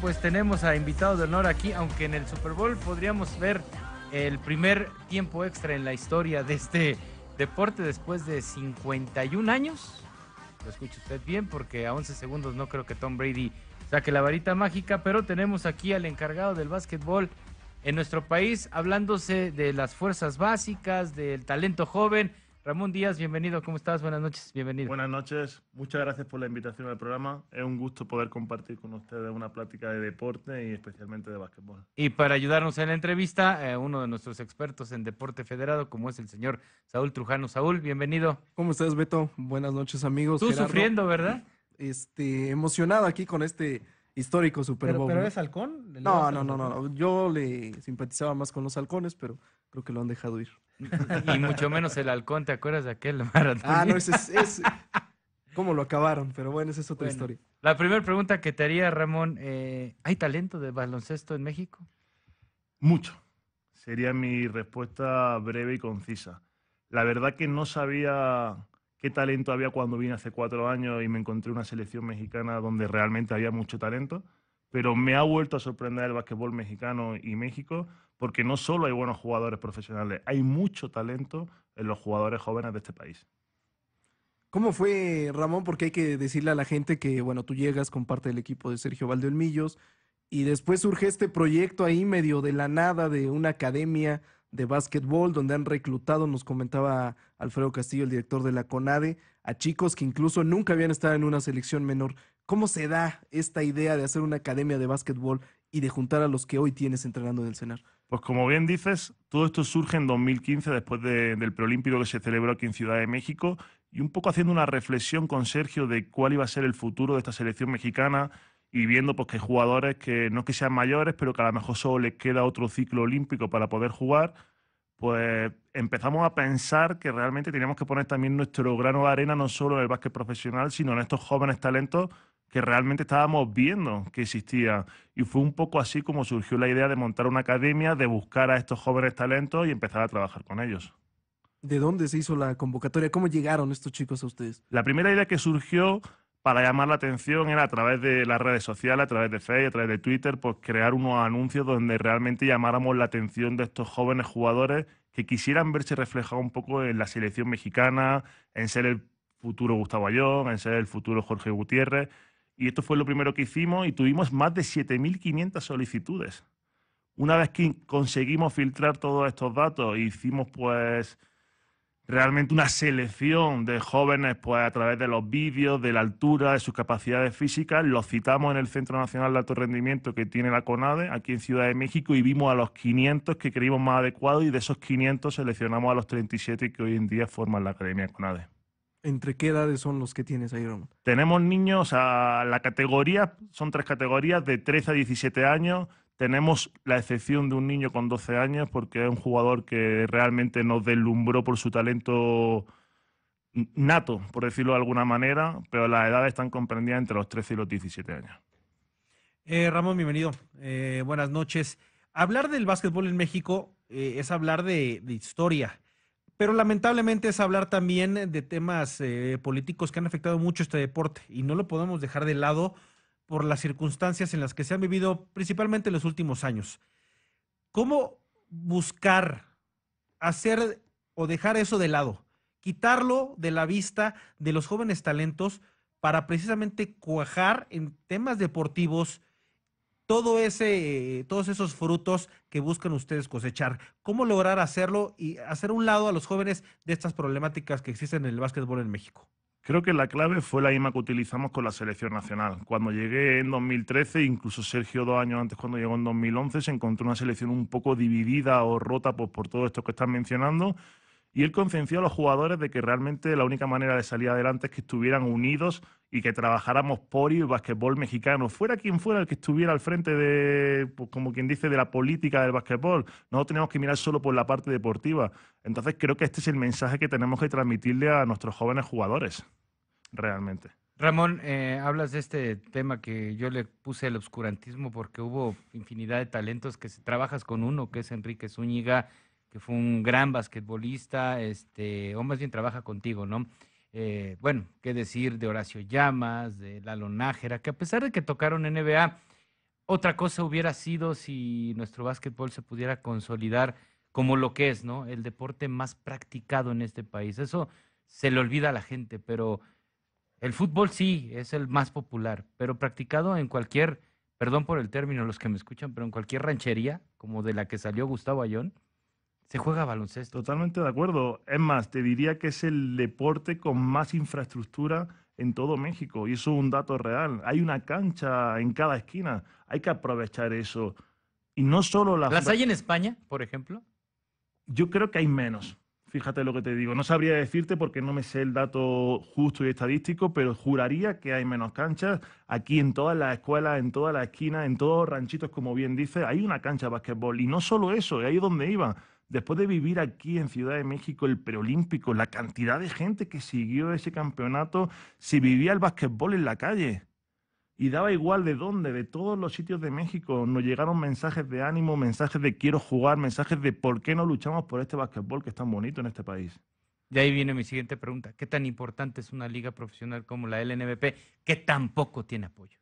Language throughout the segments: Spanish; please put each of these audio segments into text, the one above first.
pues tenemos a invitado de honor aquí, aunque en el Super Bowl podríamos ver el primer tiempo extra en la historia de este deporte después de 51 años. Lo escucha usted bien porque a 11 segundos no creo que Tom Brady saque la varita mágica, pero tenemos aquí al encargado del básquetbol en nuestro país hablándose de las fuerzas básicas, del talento joven Ramón Díaz, bienvenido, ¿cómo estás? Buenas noches, bienvenido. Buenas noches, muchas gracias por la invitación al programa. Es un gusto poder compartir con ustedes una plática de deporte y especialmente de básquetbol. Y para ayudarnos en la entrevista, eh, uno de nuestros expertos en deporte federado, como es el señor Saúl Trujano. Saúl, bienvenido. ¿Cómo estás, Beto? Buenas noches, amigos. Tú sufriendo, ¿verdad? Este, emocionado aquí con este histórico Super ¿Pero, pero halcón? No, no, no, no, Yo le simpatizaba más con los halcones, pero creo que lo han dejado ir. Y mucho menos el halcón, ¿te acuerdas de aquel Ah, no, ese es, es cómo lo acabaron, pero bueno, esa es otra historia. La primera pregunta que te haría, Ramón, eh, ¿hay talento de baloncesto en México? Mucho. Sería mi respuesta breve y concisa. La verdad que no sabía qué talento había cuando vine hace cuatro años y me encontré una selección mexicana donde realmente había mucho talento, pero me ha vuelto a sorprender el básquetbol mexicano y México porque no solo hay buenos jugadores profesionales, hay mucho talento en los jugadores jóvenes de este país. ¿Cómo fue, Ramón? Porque hay que decirle a la gente que, bueno, tú llegas con parte del equipo de Sergio Valdeolmillos y después surge este proyecto ahí medio de la nada de una academia de básquetbol, donde han reclutado, nos comentaba Alfredo Castillo, el director de la CONADE, a chicos que incluso nunca habían estado en una selección menor. ¿Cómo se da esta idea de hacer una academia de básquetbol y de juntar a los que hoy tienes entrenando en el CENAR? Pues como bien dices, todo esto surge en 2015 después del preolímpico que se celebró aquí en Ciudad de México y un poco haciendo una reflexión con Sergio de cuál iba a ser el futuro de esta selección mexicana, y viendo pues, que hay jugadores que no que sean mayores, pero que a lo mejor solo les queda otro ciclo olímpico para poder jugar, pues empezamos a pensar que realmente teníamos que poner también nuestro grano de arena no solo en el básquet profesional, sino en estos jóvenes talentos que realmente estábamos viendo que existía. Y fue un poco así como surgió la idea de montar una academia, de buscar a estos jóvenes talentos y empezar a trabajar con ellos. ¿De dónde se hizo la convocatoria? ¿Cómo llegaron estos chicos a ustedes? La primera idea que surgió para llamar la atención era a través de las redes sociales, a través de Facebook, a través de Twitter, pues crear unos anuncios donde realmente llamáramos la atención de estos jóvenes jugadores que quisieran verse reflejados un poco en la selección mexicana, en ser el futuro Gustavo Ayón, en ser el futuro Jorge Gutiérrez. Y esto fue lo primero que hicimos y tuvimos más de 7.500 solicitudes. Una vez que conseguimos filtrar todos estos datos, e hicimos pues realmente una selección de jóvenes pues, a través de los vídeos, de la altura, de sus capacidades físicas. Los citamos en el Centro Nacional de Alto Rendimiento que tiene la CONADE aquí en Ciudad de México y vimos a los 500 que creímos más adecuados y de esos 500 seleccionamos a los 37 que hoy en día forman la Academia CONADE. ¿Entre qué edades son los que tienes ahí, Ramón? Tenemos niños a la categoría, son tres categorías, de 13 a 17 años, tenemos la excepción de un niño con 12 años porque es un jugador que realmente nos deslumbró por su talento nato, por decirlo de alguna manera, pero las edades están comprendidas entre los 13 y los 17 años. Eh, Ramón, bienvenido. Eh, buenas noches. Hablar del básquetbol en México eh, es hablar de, historia, pero lamentablemente es hablar también de temas políticos que han afectado mucho este deporte y no lo podemos dejar de lado por las circunstancias en las que se han vivido, principalmente en los últimos años. ¿Cómo buscar hacer o dejar eso de lado? Quitarlo de la vista de los jóvenes talentos para precisamente cuajar en temas deportivos todo ese, todos esos frutos que buscan ustedes cosechar. ¿Cómo lograr hacerlo y hacer un lado a los jóvenes de estas problemáticas que existen en el básquetbol en México? Creo que la clave fue la misma que utilizamos con la selección nacional. Cuando llegué en 2013, incluso Sergio dos años antes cuando llegó en 2011, se encontró una selección un poco dividida o rota pues, por todo esto que están mencionando. Y él concienció a los jugadores de que realmente la única manera de salir adelante es que estuvieran unidos y que trabajáramos por el básquetbol mexicano, fuera quien fuera el que estuviera al frente de, pues, como quien dice, de la política del básquetbol, No tenemos que mirar solo por la parte deportiva. Entonces creo que este es el mensaje que tenemos que transmitirle a nuestros jóvenes jugadores realmente. Ramón, eh, hablas de este tema que yo le puse el obscurantismo porque hubo infinidad de talentos que se, trabajas con uno, que es Enrique Zúñiga, que fue un gran basquetbolista, este, o más bien trabaja contigo, ¿no? Eh, bueno, qué decir de Horacio Llamas, de Lalo Nájera, que a pesar de que tocaron NBA, otra cosa hubiera sido si nuestro básquetbol se pudiera consolidar como lo que es, ¿no? El deporte más practicado en este país. Eso se le olvida a la gente, pero el fútbol sí es el más popular, pero practicado en cualquier, perdón por el término, los que me escuchan, pero en cualquier ranchería, como de la que salió Gustavo Ayón, se juega baloncesto. Totalmente de acuerdo. Es más, te diría que es el deporte con más infraestructura en todo México, y eso es un dato real. Hay una cancha en cada esquina, hay que aprovechar eso. Y no solo las... ¿Las hay en España, por ejemplo? Yo creo que hay menos. Fíjate lo que te digo. No sabría decirte porque no me sé el dato justo y estadístico, pero juraría que hay menos canchas aquí en todas las escuelas, en todas las esquinas, en todos los ranchitos, como bien dice, hay una cancha de básquetbol. Y no solo eso, es ahí donde iba. Después de vivir aquí en Ciudad de México el preolímpico, la cantidad de gente que siguió ese campeonato, si vivía el básquetbol en la calle y daba igual de dónde, de todos los sitios de México, nos llegaron mensajes de ánimo, mensajes de quiero jugar, mensajes de por qué no luchamos por este básquetbol que es tan bonito en este país. Y ahí viene mi siguiente pregunta. ¿Qué tan importante es una liga profesional como la LNBP que tampoco tiene apoyo?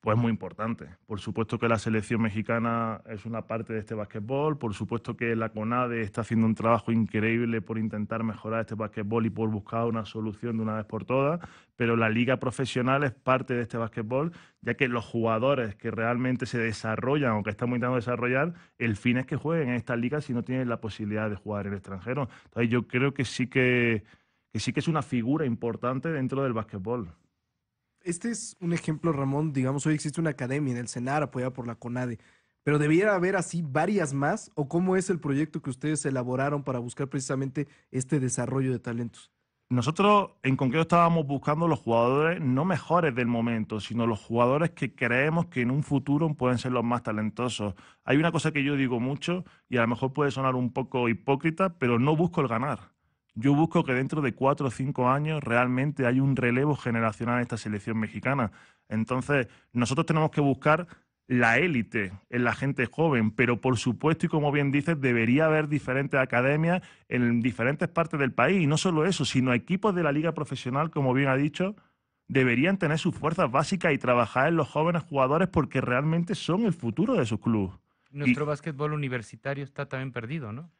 pues muy importante. Por supuesto que la selección mexicana es una parte de este básquetbol, por supuesto que la CONADE está haciendo un trabajo increíble por intentar mejorar este básquetbol y por buscar una solución de una vez por todas, pero la liga profesional es parte de este básquetbol, ya que los jugadores que realmente se desarrollan o que estamos intentando desarrollar, el fin es que jueguen en esta liga si no tienen la posibilidad de jugar en el extranjero. Entonces yo creo que sí que, sí que es una figura importante dentro del básquetbol este es un ejemplo, Ramón. Digamos, hoy existe una academia en el Senar apoyada por la CONADE, pero debiera haber así varias más, o cómo es el proyecto que ustedes elaboraron para buscar precisamente este desarrollo de talentos. Nosotros en concreto estábamos buscando los jugadores no mejores del momento, sino los jugadores que creemos que en un futuro pueden ser los más talentosos. Hay una cosa que yo digo mucho y a lo mejor puede sonar un poco hipócrita, pero no busco el ganar. Yo busco que dentro de cuatro o cinco años realmente hay un relevo generacional en esta selección mexicana. Entonces, nosotros tenemos que buscar la élite en la gente joven, pero por supuesto, y como bien dices, debería haber diferentes academias en diferentes partes del país. Y no solo eso, sino equipos de la liga profesional, como bien ha dicho, deberían tener sus fuerzas básicas y trabajar en los jóvenes jugadores porque realmente son el futuro de sus clubes. Nuestro básquetbol universitario está también perdido, ¿no?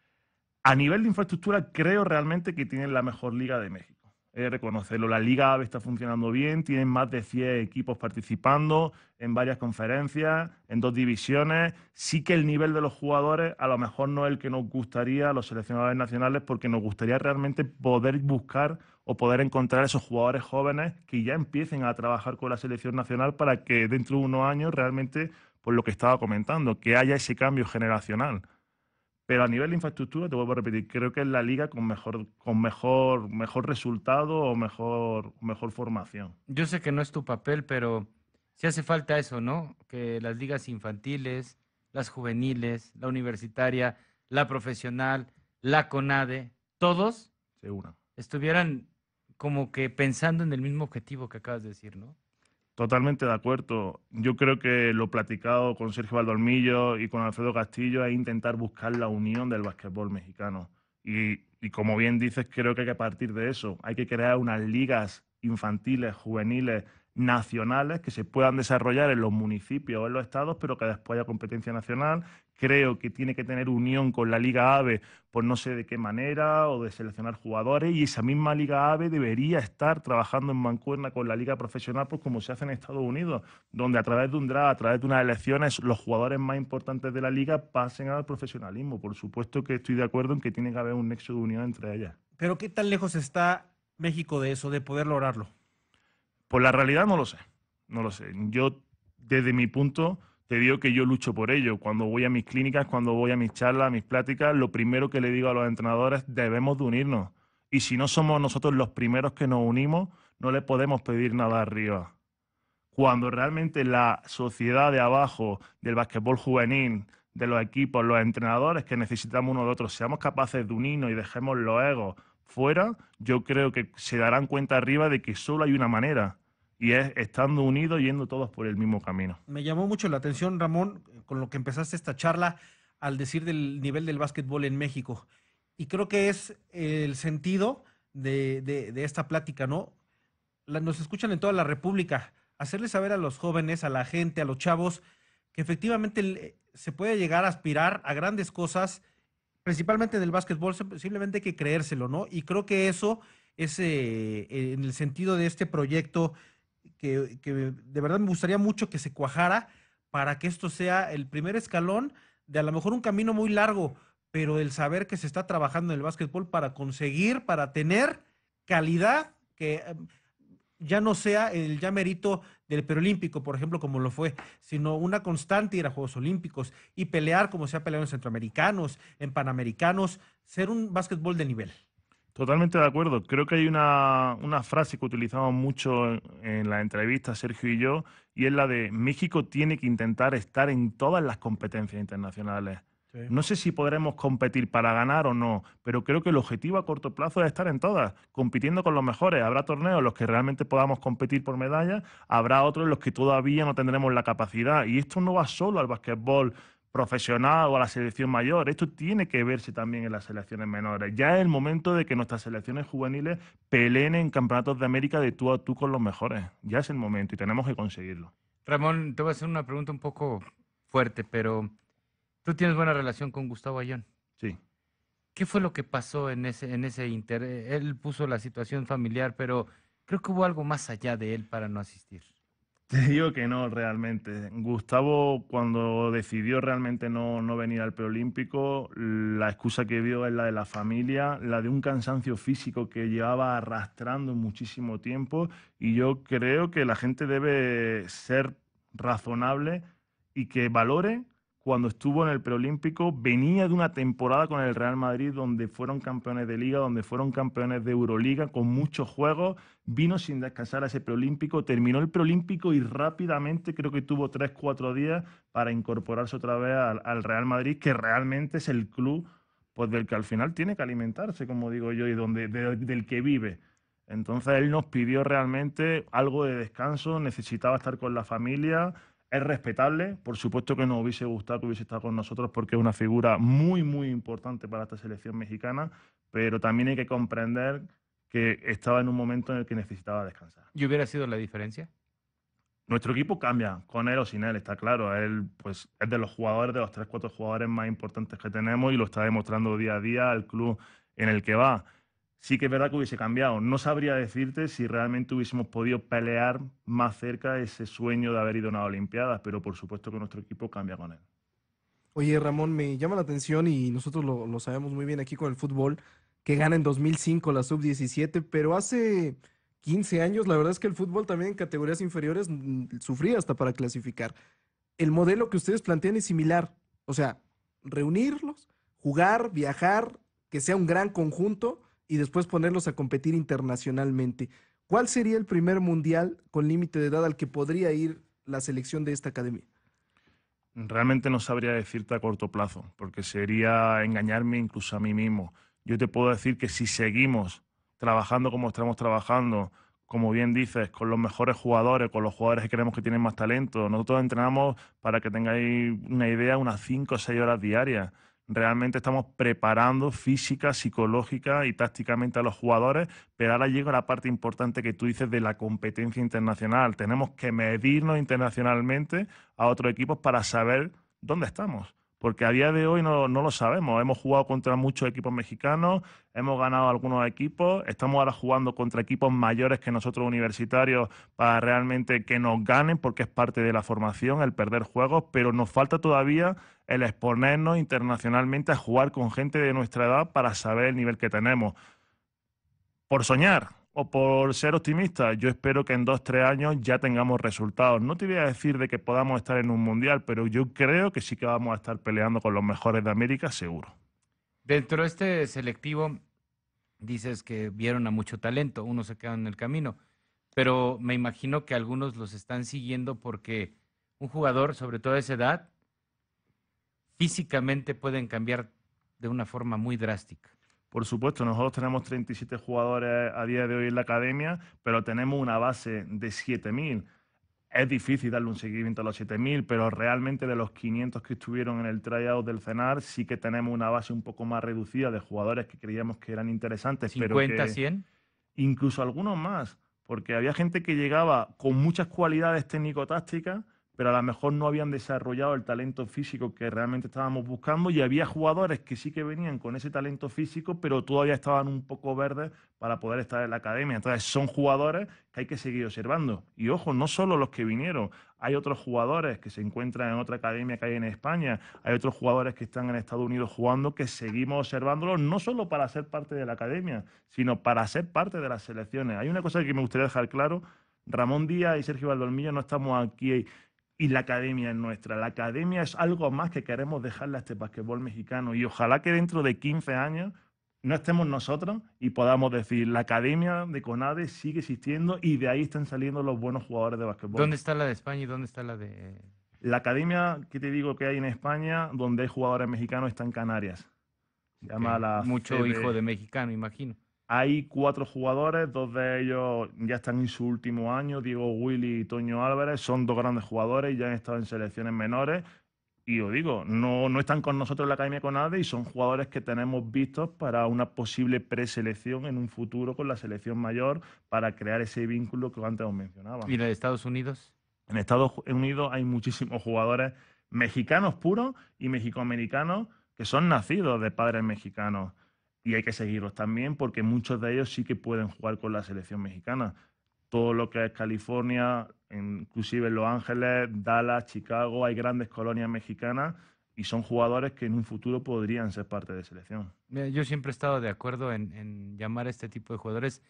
a nivel de infraestructura, creo realmente que tienen la mejor liga de México. Es reconocerlo. La Liga AVE está funcionando bien, tienen más de 100 equipos participando en varias conferencias, en dos divisiones. Sí que el nivel de los jugadores a lo mejor no es el que nos gustaría a los seleccionadores nacionales, porque nos gustaría realmente poder buscar o poder encontrar esos jugadores jóvenes que ya empiecen a trabajar con la selección nacional para que dentro de unos años realmente, por lo que estaba comentando, que haya ese cambio generacional. Pero a nivel de infraestructura, te vuelvo a repetir, creo que es la liga con mejor, con mejor, mejor resultado o mejor, mejor formación. Yo sé que no es tu papel, pero sí hace falta eso, ¿no? Que las ligas infantiles, las juveniles, la universitaria, la profesional, la CONADE, todos estuvieran como que pensando en el mismo objetivo que acabas de decir, ¿no? Totalmente de acuerdo. Yo creo que lo platicado con Sergio Valdormillo y con Alfredo Castillo es intentar buscar la unión del básquetbol mexicano. Y, y, como bien dices, creo que hay que partir de eso. Hay que crear unas ligas infantiles, juveniles, nacionales que se puedan desarrollar en los municipios o en los estados, pero que después haya competencia nacional. Creo que tiene que tener unión con la Liga AVE por no sé de qué manera o de seleccionar jugadores y esa misma Liga AVE debería estar trabajando en mancuerna con la Liga Profesional, pues como se hace en Estados Unidos, donde a través de un draft, a través de unas elecciones, los jugadores más importantes de la liga pasen al profesionalismo. Por supuesto que estoy de acuerdo en que tiene que haber un nexo de unión entre ellas. Pero ¿qué tan lejos está México de eso, de poder lograrlo? Pues la realidad no lo sé, no lo sé. Yo, desde mi punto, te digo que yo lucho por ello. Cuando voy a mis clínicas, cuando voy a mis charlas, a mis pláticas, lo primero que le digo a los entrenadores, es debemos de unirnos. Y si no somos nosotros los primeros que nos unimos, no le podemos pedir nada arriba. Cuando realmente la sociedad de abajo, del básquetbol juvenil, de los equipos, los entrenadores que necesitamos uno de otro, seamos capaces de unirnos y dejemos los egos fuera, yo creo que se darán cuenta arriba de que solo hay una manera y es estando unidos yendo todos por el mismo camino. Me llamó mucho la atención, Ramón, con lo que empezaste esta charla al decir del nivel del básquetbol en México. Y creo que es el sentido de, esta plática, ¿no? nos escuchan en toda la República. Hacerles saber a los jóvenes, a la gente, a los chavos, que efectivamente eh, se puede llegar a aspirar a grandes cosas principalmente en el básquetbol, simplemente hay que creérselo, ¿no? Y creo que eso es eh, en el sentido de este proyecto que, que, de verdad me gustaría mucho que se cuajara para que esto sea el primer escalón de a lo mejor un camino muy largo, pero el saber que se está trabajando en el básquetbol para conseguir, para tener calidad, que em, ya no sea el ya merito del Perolímpico, por ejemplo, como lo fue, sino una constante ir a Juegos Olímpicos y pelear como se ha peleado en centroamericanos, en panamericanos, ser un básquetbol de nivel. Totalmente de acuerdo. Creo que hay una, frase que utilizamos mucho en la entrevista, Sergio y yo, y es la de México tiene que intentar estar en todas las competencias internacionales. No sé si podremos competir para ganar o no, pero creo que el objetivo a corto plazo es estar en todas, compitiendo con los mejores. Habrá torneos en los que realmente podamos competir por medallas, habrá otros en los que todavía no tendremos la capacidad. Y esto no va solo al básquetbol profesional o a la selección mayor. Esto tiene que verse también en las selecciones menores. Ya es el momento de que nuestras selecciones juveniles peleen en campeonatos de América de tú a tú con los mejores. Ya es el momento y tenemos que conseguirlo. Ramón, te voy a hacer una pregunta un poco fuerte, pero Tú tienes buena relación con Gustavo Ayón. Sí. ¿Qué fue lo que pasó en ese, en ese inter? Eh, él puso la situación familiar, pero creo que hubo algo más allá de él para no asistir. Te digo que no, realmente. Gustavo, cuando decidió realmente no, no venir al preolímpico, la excusa que dio es la de la familia, la de un cansancio físico que llevaba arrastrando muchísimo tiempo. Y yo creo que la gente debe ser razonable y que valore cuando estuvo en el preolímpico, venía de una temporada con el Real Madrid donde fueron campeones de liga, donde fueron campeones de Euroliga, con muchos juegos, vino sin descansar a ese preolímpico, terminó el preolímpico y rápidamente creo que tuvo tres, cuatro días para incorporarse otra vez al, Real Madrid, que realmente es el club pues, del que al final tiene que alimentarse, como digo yo, y donde, del que vive. Entonces él nos pidió realmente algo de descanso, necesitaba estar con la familia, es respetable, por supuesto que nos hubiese gustado que hubiese estado con nosotros porque es una figura muy, muy importante para esta selección mexicana, pero también hay que comprender que estaba en un momento en el que necesitaba descansar. ¿Y hubiera sido la diferencia? Nuestro equipo cambia, con él o sin él, está claro. Él pues, es de los jugadores, de los 3-4 jugadores más importantes que tenemos y lo está demostrando día a día al club en el que va. Sí que es verdad que hubiese cambiado. No sabría decirte si realmente hubiésemos podido pelear más cerca ese sueño de haber ido a las Olimpiadas, pero por supuesto que nuestro equipo cambia con él. Oye, Ramón, me llama la atención y nosotros lo, lo sabemos muy bien aquí con el fútbol, que gana en 2005 la sub-17, pero hace 15 años la verdad es que el fútbol también en categorías inferiores mm, sufría hasta para clasificar. El modelo que ustedes plantean es similar, o sea, reunirlos, jugar, viajar, que sea un gran conjunto y después ponerlos a competir internacionalmente. ¿Cuál sería el primer mundial con límite de edad al que podría ir la selección de esta academia? Realmente no sabría decirte a corto plazo, porque sería engañarme incluso a mí mismo. Yo te puedo decir que si seguimos trabajando como estamos trabajando, como bien dices, con los mejores jugadores, con los jugadores que creemos que tienen más talento. Nosotros entrenamos, para que tengáis una idea, unas 5 o 6 horas diarias realmente estamos preparando física, psicológica y tácticamente a los jugadores, pero ahora llega la parte importante que tú dices de la competencia internacional. Tenemos que medirnos internacionalmente a otros equipos para saber dónde estamos porque a día de hoy no, no, lo sabemos. Hemos jugado contra muchos equipos mexicanos, hemos ganado algunos equipos, estamos ahora jugando contra equipos mayores que nosotros universitarios para realmente que nos ganen, porque es parte de la formación el perder juegos, pero nos falta todavía el exponernos internacionalmente a jugar con gente de nuestra edad para saber el nivel que tenemos. Por soñar, o por ser optimista, yo espero que en dos, tres años ya tengamos resultados. No te voy a decir de que podamos estar en un mundial, pero yo creo que sí que vamos a estar peleando con los mejores de América, seguro. Dentro de este selectivo, dices que vieron a mucho talento, unos se quedan en el camino, pero me imagino que algunos los están siguiendo porque un jugador, sobre todo a esa edad, físicamente pueden cambiar de una forma muy drástica. Por supuesto, nosotros tenemos 37 jugadores a día de hoy en la academia, pero tenemos una base de 7.000. Es difícil darle un seguimiento a los 7.000, pero realmente de los 500 que estuvieron en el tryout del CENAR, sí que tenemos una base un poco más reducida de jugadores que creíamos que eran interesantes. ¿50, 100? Incluso algunos más, porque había gente que llegaba con muchas cualidades técnico-tácticas pero a lo mejor no habían desarrollado el talento físico que realmente estábamos buscando y había jugadores que sí que venían con ese talento físico, pero todavía estaban un poco verdes para poder estar en la academia. Entonces son jugadores que hay que seguir observando. Y ojo, no solo los que vinieron, hay otros jugadores que se encuentran en otra academia que hay en España, hay otros jugadores que están en Estados Unidos jugando que seguimos observándolos, no solo para ser parte de la academia, sino para ser parte de las selecciones. Hay una cosa que me gustaría dejar claro. Ramón Díaz y Sergio Valdolmillo no estamos aquí y la academia es nuestra. La academia es algo más que queremos dejarle a este basquetbol mexicano y ojalá que dentro de 15 años no estemos nosotros y podamos decir, la academia de CONADE sigue existiendo y de ahí están saliendo los buenos jugadores de basquetbol. ¿Dónde está la de España y dónde está la de...? La academia que te digo que hay en España, donde hay jugadores mexicanos, está en Canarias. Se llama la... Mucho e. hijo de mexicano, imagino. Hay cuatro jugadores, dos de ellos ya están en su último año, Diego Willy y Toño Álvarez, son dos grandes jugadores, ya han estado en selecciones menores y os digo, no, no están con nosotros en la Academia Conade y son jugadores que tenemos vistos para una posible preselección en un futuro con la selección mayor para crear ese vínculo que antes os mencionaba. ¿Y de Estados Unidos? En Estados Unidos hay muchísimos jugadores mexicanos puros y mexicoamericanos que son nacidos de padres mexicanos y hay que seguirlos también porque muchos de ellos sí que pueden jugar con la selección mexicana. Todo lo que es California, inclusive Los Ángeles, Dallas, Chicago, hay grandes colonias mexicanas y son jugadores que en un futuro podrían ser parte de selección. Yo siempre he estado de acuerdo en, llamar a este tipo de jugadores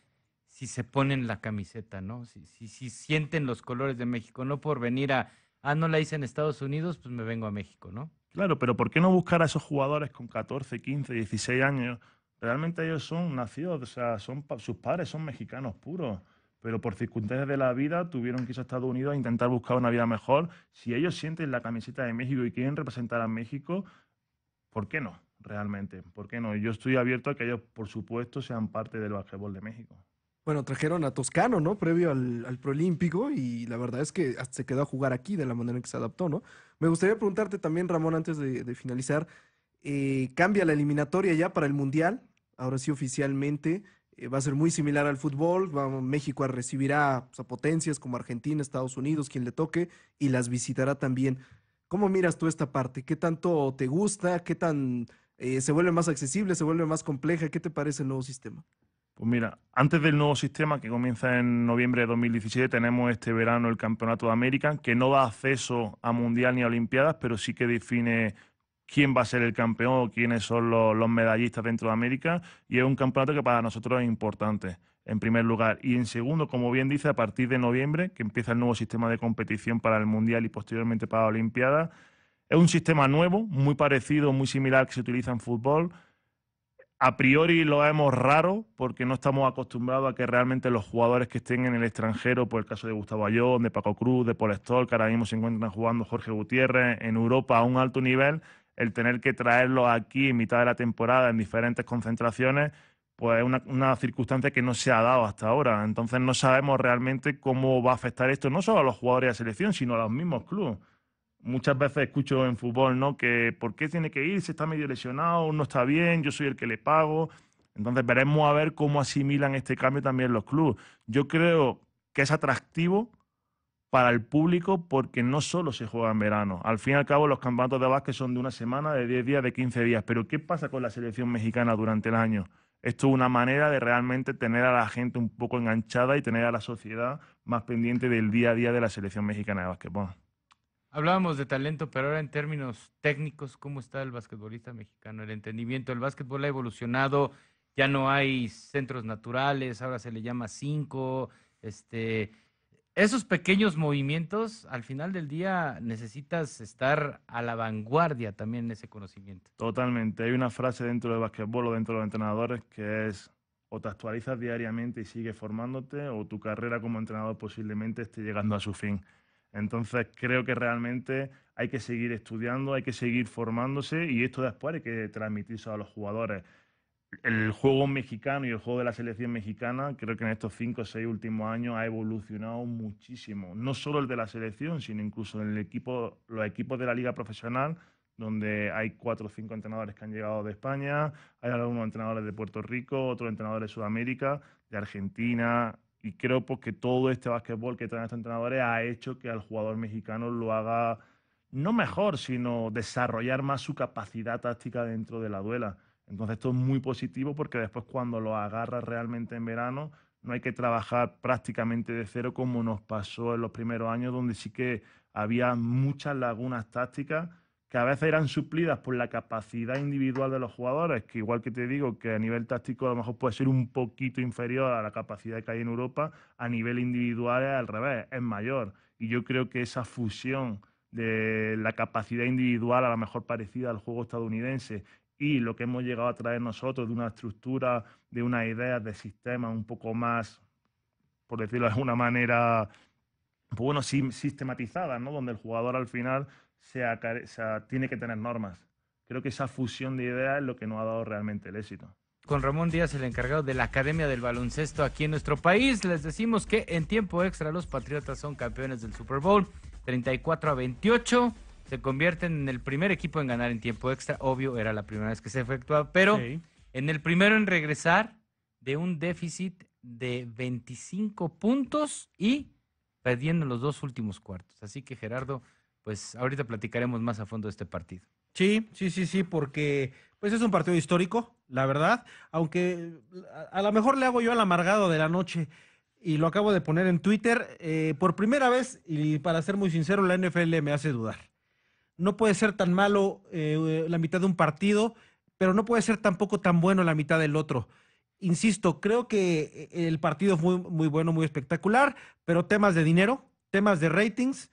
si se ponen la camiseta, ¿no? si, si sienten los colores de México, no por venir a, ah, no la hice en Estados Unidos, pues me vengo a México, ¿no? Claro, pero ¿por qué no buscar a esos jugadores con 14, 15, 16 años Realmente ellos son nacidos, o sea, son, sus padres son mexicanos puros, pero por circunstancias de la vida tuvieron que irse a Estados Unidos a intentar buscar una vida mejor. Si ellos sienten la camiseta de México y quieren representar a México, ¿por qué no? Realmente, ¿por qué no? Yo estoy abierto a que ellos, por supuesto, sean parte del basquetbol de México. Bueno, trajeron a Toscano, ¿no? Previo al, al Prolímpico y la verdad es que se quedó a jugar aquí de la manera en que se adaptó, ¿no? Me gustaría preguntarte también, Ramón, antes de finalizar, eh, cambia la eliminatoria ya para el Mundial, ahora sí oficialmente. Eh, va a ser muy similar al fútbol. México recibirá pues, a potencias como Argentina, Estados Unidos, quien le toque, y las visitará también. ¿Cómo miras tú esta parte? ¿Qué tanto te gusta? ¿Qué tan eh, se vuelve más accesible? ¿Se vuelve más compleja? ¿Qué te parece el nuevo sistema? Pues mira, antes del nuevo sistema que comienza en noviembre de 2017, tenemos este verano el Campeonato de América, que no da acceso a Mundial ni a Olimpiadas, pero sí que define quién va a ser el campeón, quiénes son los, medallistas dentro de América, y es un campeonato que para nosotros es importante en primer lugar. Y en segundo, como bien dice, a partir de noviembre, que empieza el nuevo sistema de competición para el Mundial y posteriormente para la Olimpiada, es un sistema nuevo, muy parecido, muy similar al que se utiliza en fútbol. A priori lo vemos raro porque no estamos acostumbrados a que realmente los jugadores que estén en el extranjero, por el caso de Gustavo Ayón, de Paco Cruz, de Paul Stoll, que ahora mismo se encuentran jugando Jorge Gutiérrez en Europa a un alto nivel, el tener que traerlo aquí en mitad de la temporada en diferentes concentraciones, pues es una, circunstancia que no se ha dado hasta ahora. Entonces no sabemos realmente cómo va a afectar esto, no solo a los jugadores de selección, sino a los mismos clubes. Muchas veces escucho en fútbol, ¿no? Que por qué tiene que ir, se está medio lesionado, no está bien, yo soy el que le pago. Entonces veremos a ver cómo asimilan este cambio también los clubes. Yo creo que es atractivo para el público porque no solo se juega en verano. Al fin y al cabo, los campeonatos de básquet son de una semana, de 10 días, de 15 días. Pero ¿qué pasa con la selección mexicana durante el año? Esto es una manera de realmente tener a la gente un poco enganchada y tener a la sociedad más pendiente del día a día de la selección mexicana de básquetbol. Hablábamos de talento, pero ahora en términos técnicos, ¿cómo está el basquetbolista mexicano? El entendimiento, el básquetbol ha evolucionado, ya no hay centros naturales, ahora se le llama cinco, este, esos pequeños movimientos, al final del día necesitas estar a la vanguardia también en ese conocimiento. Totalmente. Hay una frase dentro del basquetbol o dentro de los entrenadores que es o te actualizas diariamente y sigues formándote o tu carrera como entrenador posiblemente esté llegando a su fin. Entonces creo que realmente hay que seguir estudiando, hay que seguir formándose y esto después hay que transmitirse a los jugadores el juego mexicano y el juego de la selección mexicana, creo que en estos cinco o seis últimos años ha evolucionado muchísimo. No solo el de la selección, sino incluso en el equipo, los equipos de la liga profesional, donde hay cuatro o cinco entrenadores que han llegado de España, hay algunos entrenadores de Puerto Rico, otros entrenadores de Sudamérica, de Argentina, y creo pues que todo este básquetbol que traen estos entrenadores ha hecho que al jugador mexicano lo haga no mejor, sino desarrollar más su capacidad táctica dentro de la duela. Entonces esto es muy positivo porque después cuando lo agarras realmente en verano, no hay que trabajar prácticamente de cero como nos pasó en los primeros años, donde sí que había muchas lagunas tácticas que a veces eran suplidas por la capacidad individual de los jugadores, que igual que te digo que a nivel táctico a lo mejor puede ser un poquito inferior a la capacidad que hay en Europa, a nivel individual es al revés, es mayor. Y yo creo que esa fusión de la capacidad individual a lo mejor parecida al juego estadounidense y lo que hemos llegado a traer nosotros de una estructura, de una idea de sistema un poco más, por decirlo de una manera, pues bueno, sistematizada, ¿no? Donde el jugador al final se, tiene que tener normas. Creo que esa fusión de ideas es lo que nos ha dado realmente el éxito con Ramón Díaz, el encargado de la Academia del Baloncesto aquí en nuestro país. Les decimos que en tiempo extra los Patriotas son campeones del Super Bowl 34 a 28 se convierten en el primer equipo en ganar en tiempo extra. Obvio, era la primera vez que se efectuaba, pero en el primero en regresar de un déficit de 25 puntos y perdiendo los dos últimos cuartos. Así que Gerardo, pues ahorita platicaremos más a fondo de este partido. Sí, sí, sí, sí, porque pues es un partido histórico, la verdad, aunque a, lo mejor le hago yo al amargado de la noche y lo acabo de poner en Twitter, eh, por primera vez, y para ser muy sincero, la NFL me hace dudar no puede ser tan malo eh, la mitad de un partido, pero no puede ser tampoco tan bueno la mitad del otro. Insisto, creo que eh, el partido fue muy bueno, muy espectacular, pero temas de dinero, temas de ratings,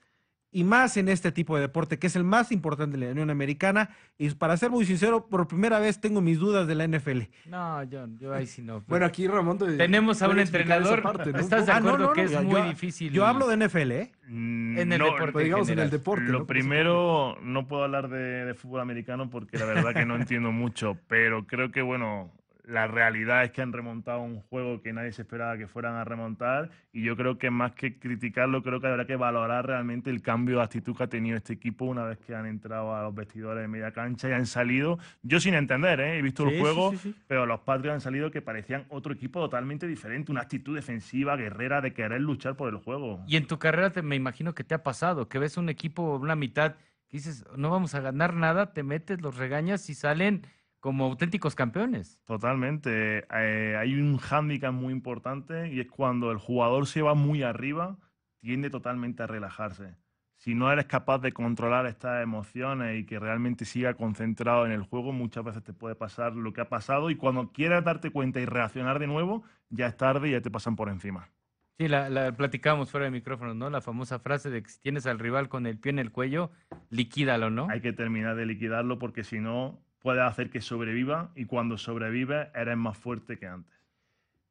y más en este tipo de deporte, que es el más importante de la Unión Americana. Y para ser muy sincero, por primera vez tengo mis dudas de la NFL. No, John, yo ahí sí no. Bueno, aquí Ramón. Tenemos a un entrenador. ¿Estás de ah, acuerdo que es muy difícil? Yo hablo de NFL, ¿eh? Mm, en el deporte. digamos en el deporte. Lo primero, no puedo hablar de, de fútbol americano porque la verdad que no entiendo mucho, pero creo que, bueno, la realidad es que han remontado un juego que nadie se esperaba que fueran a remontar y yo creo que más que criticarlo, creo que habrá que valorar realmente el cambio de actitud que ha tenido este equipo una vez que han entrado a los vestidores de media cancha y han salido, yo sin entender, ¿eh? he visto el juego, pero los Patriots han salido que parecían otro equipo totalmente diferente, una actitud defensiva, guerrera, de querer luchar por el juego. Y en tu carrera te, me imagino que te ha pasado, que ves un equipo, una mitad, que dices, no vamos a ganar nada, te metes, los regañas y salen como auténticos campeones. Totalmente. Eh, hay un hándicap muy importante y es cuando el jugador se va muy arriba, tiende totalmente a relajarse. Si no eres capaz de controlar estas emociones y que realmente siga concentrado en el juego, muchas veces te puede pasar lo que ha pasado y cuando quieras darte cuenta y reaccionar de nuevo, ya es tarde y ya te pasan por encima. Sí, la, la platicamos fuera de micrófono, ¿no? La famosa frase de que si tienes al rival con el pie en el cuello, liquídalo, ¿no? Hay que terminar de liquidarlo porque si no, puede hacer que sobreviva y cuando sobrevive eres más fuerte que antes.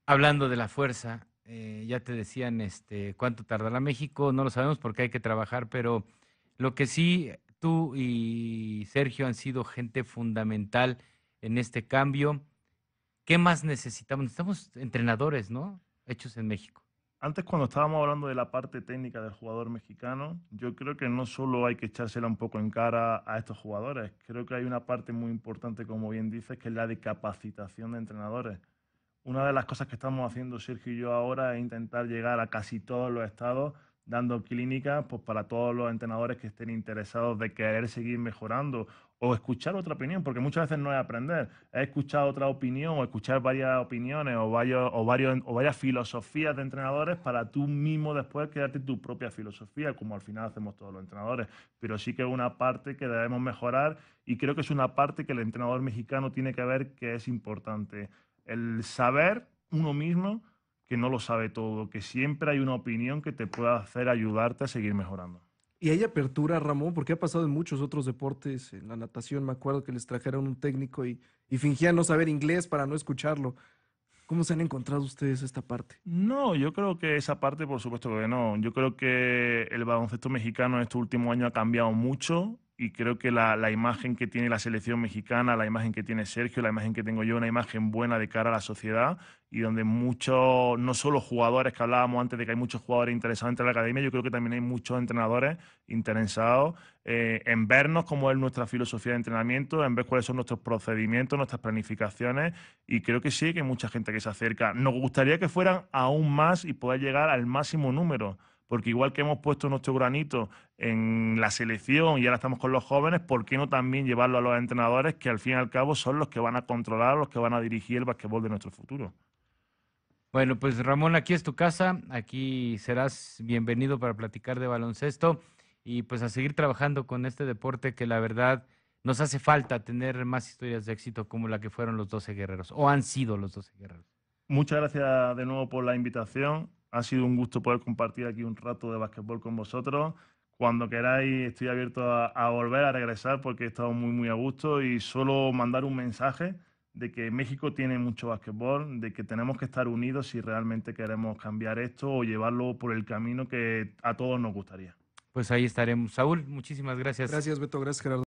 Hablando de la fuerza, eh, ya te decían este, cuánto tardará México, no lo sabemos porque hay que trabajar, pero lo que sí tú y Sergio han sido gente fundamental en este cambio. ¿Qué más necesitamos? Necesitamos entrenadores, ¿no? Hechos en México. Antes cuando estábamos hablando de la parte técnica del jugador mexicano, yo creo que no solo hay que echársela un poco en cara a estos jugadores, creo que hay una parte muy importante, como bien dices, que es la de capacitación de entrenadores. Una de las cosas que estamos haciendo Sergio y yo ahora es intentar llegar a casi todos los estados dando clínicas pues, para todos los entrenadores que estén interesados de querer seguir mejorando o escuchar otra opinión, porque muchas veces no es aprender, es escuchar otra opinión o escuchar varias opiniones o, varios, o, varias filosofías de entrenadores para tú mismo después quedarte tu propia filosofía, como al final hacemos todos los entrenadores. Pero sí que es una parte que debemos mejorar y creo que es una parte que el entrenador mexicano tiene que ver que es importante. El saber uno mismo que no lo sabe todo, que siempre hay una opinión que te pueda hacer ayudarte a seguir mejorando. Y hay apertura, Ramón, porque ha pasado en muchos otros deportes. En la natación me acuerdo que les trajeron un técnico y, fingían no saber inglés para no escucharlo. ¿Cómo se han encontrado ustedes esta parte? No, yo creo que esa parte, por supuesto que no. Yo creo que el baloncesto mexicano en este último año ha cambiado mucho y creo que la, la, imagen que tiene la selección mexicana, la imagen que tiene Sergio, la imagen que tengo yo, una imagen buena de cara a la sociedad y donde muchos, no solo jugadores que hablábamos antes de que hay muchos jugadores interesados en la academia, yo creo que también hay muchos entrenadores interesados eh, en vernos cómo es nuestra filosofía de entrenamiento, en ver cuáles son nuestros procedimientos, nuestras planificaciones y creo que sí, que hay mucha gente que se acerca. Nos gustaría que fueran aún más y poder llegar al máximo número porque igual que hemos puesto nuestro granito en la selección y ahora estamos con los jóvenes, ¿por qué no también llevarlo a los entrenadores que al fin y al cabo son los que van a controlar, los que van a dirigir el basquetbol de nuestro futuro? Bueno, pues Ramón, aquí es tu casa, aquí serás bienvenido para platicar de baloncesto y pues a seguir trabajando con este deporte que la verdad nos hace falta tener más historias de éxito como la que fueron los 12 guerreros o han sido los 12 guerreros. Muchas gracias de nuevo por la invitación ha sido un gusto poder compartir aquí un rato de básquetbol con vosotros. Cuando queráis, estoy abierto a, volver a regresar porque he estado muy, muy a gusto y solo mandar un mensaje de que México tiene mucho básquetbol, de que tenemos que estar unidos si realmente queremos cambiar esto o llevarlo por el camino que a todos nos gustaría. Pues ahí estaremos. Saúl, muchísimas gracias. Gracias, Beto. Gracias, Gerardo.